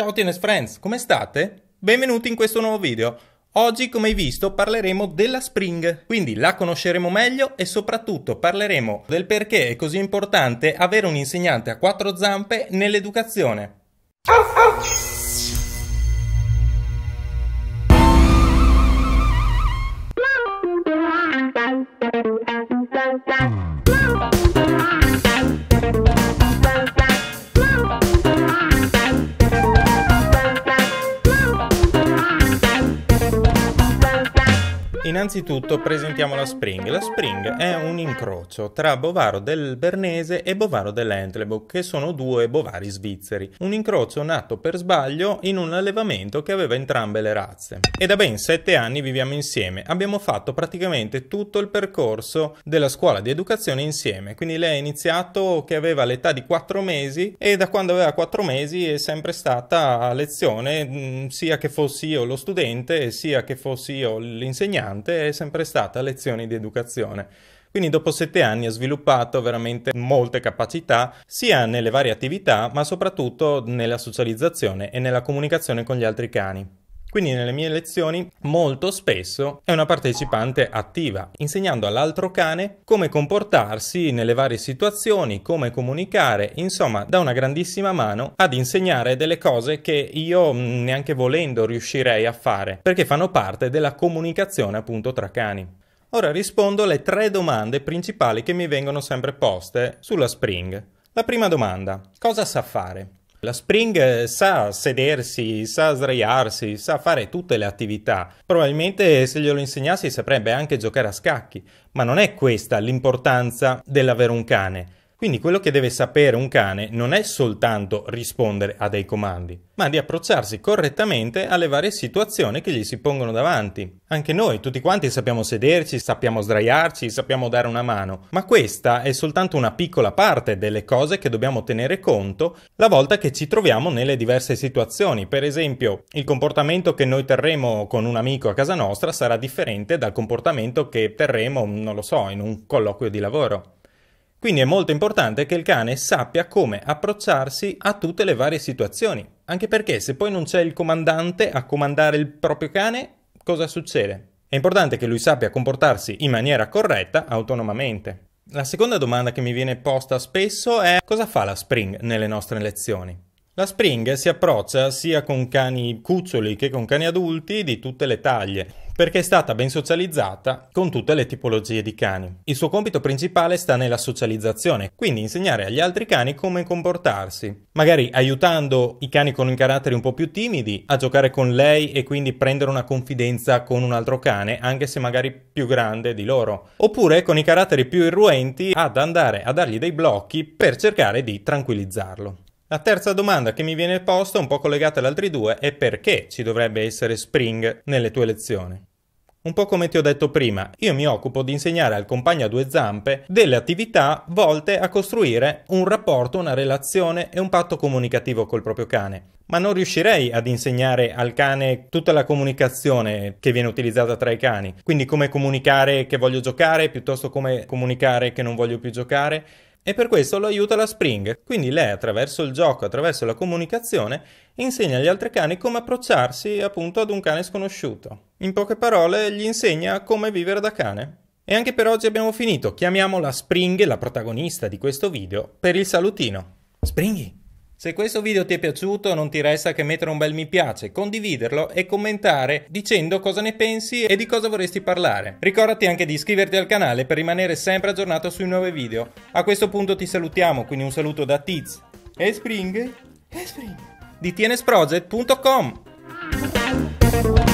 Ciao Tennis Friends, come state? Benvenuti in questo nuovo video. Oggi, come hai visto, parleremo della Spring, quindi la conosceremo meglio e soprattutto parleremo del perché è così importante avere un insegnante a quattro zampe nell'educazione. Ah, ah! Innanzitutto presentiamo la Spring. La Spring è un incrocio tra bovaro del Bernese e bovaro dell'Entlebuck, che sono due bovari svizzeri. Un incrocio nato per sbaglio in un allevamento che aveva entrambe le razze. E da ben sette anni viviamo insieme. Abbiamo fatto praticamente tutto il percorso della scuola di educazione insieme. Quindi lei ha iniziato che aveva l'età di quattro mesi e da quando aveva quattro mesi è sempre stata a lezione, mm, sia che fossi io lo studente, sia che fossi io l'insegnante insegnante è sempre stata lezioni di educazione. Quindi dopo sette anni ha sviluppato veramente molte capacità, sia nelle varie attività, ma soprattutto nella socializzazione e nella comunicazione con gli altri cani. Quindi nelle mie lezioni molto spesso è una partecipante attiva, insegnando all'altro cane come comportarsi nelle varie situazioni, come comunicare, insomma da una grandissima mano ad insegnare delle cose che io mm, neanche volendo riuscirei a fare, perché fanno parte della comunicazione appunto tra cani. Ora rispondo alle tre domande principali che mi vengono sempre poste sulla Spring. La prima domanda, cosa sa fare? La Spring eh, sa sedersi, sa sdraiarsi, sa fare tutte le attività. Probabilmente se glielo insegnassi saprebbe anche giocare a scacchi, ma non è questa l'importanza dell'avere un cane. Quindi quello che deve sapere un cane non è soltanto rispondere a dei comandi, ma di approcciarsi correttamente alle varie situazioni che gli si pongono davanti. Anche noi tutti quanti sappiamo sederci, sappiamo sdraiarci, sappiamo dare una mano, ma questa è soltanto una piccola parte delle cose che dobbiamo tenere conto la volta che ci troviamo nelle diverse situazioni. Per esempio, il comportamento che noi terremo con un amico a casa nostra sarà differente dal comportamento che terremo, non lo so, in un colloquio di lavoro. Quindi è molto importante che il cane sappia come approcciarsi a tutte le varie situazioni, anche perché se poi non c'è il comandante a comandare il proprio cane, cosa succede? È importante che lui sappia comportarsi in maniera corretta autonomamente. La seconda domanda che mi viene posta spesso è cosa fa la Spring nelle nostre lezioni? La Spring si approccia sia con cani cuccioli che con cani adulti di tutte le taglie perché è stata ben socializzata con tutte le tipologie di cani. Il suo compito principale sta nella socializzazione, quindi insegnare agli altri cani come comportarsi, magari aiutando i cani con i caratteri un po' più timidi a giocare con lei e quindi prendere una confidenza con un altro cane, anche se magari più grande di loro, oppure con i caratteri più irruenti ad andare a dargli dei blocchi per cercare di tranquillizzarlo. La terza domanda che mi viene posta, un po' collegata alle altre due, è perché ci dovrebbe essere Spring nelle tue lezioni? Un po' come ti ho detto prima, io mi occupo di insegnare al compagno a due zampe delle attività volte a costruire un rapporto, una relazione e un patto comunicativo col proprio cane. Ma non riuscirei ad insegnare al cane tutta la comunicazione che viene utilizzata tra i cani, quindi come comunicare che voglio giocare piuttosto come comunicare che non voglio più giocare. E per questo lo aiuta la Spring, quindi lei attraverso il gioco, attraverso la comunicazione, insegna agli altri cani come approcciarsi appunto ad un cane sconosciuto. In poche parole, gli insegna come vivere da cane. E anche per oggi abbiamo finito. Chiamiamola Spring, la protagonista di questo video, per il salutino. Springy! Se questo video ti è piaciuto non ti resta che mettere un bel mi piace, condividerlo e commentare dicendo cosa ne pensi e di cosa vorresti parlare. Ricordati anche di iscriverti al canale per rimanere sempre aggiornato sui nuovi video. A questo punto ti salutiamo, quindi un saluto da Tiz e Spring e Spring di tienesproject.com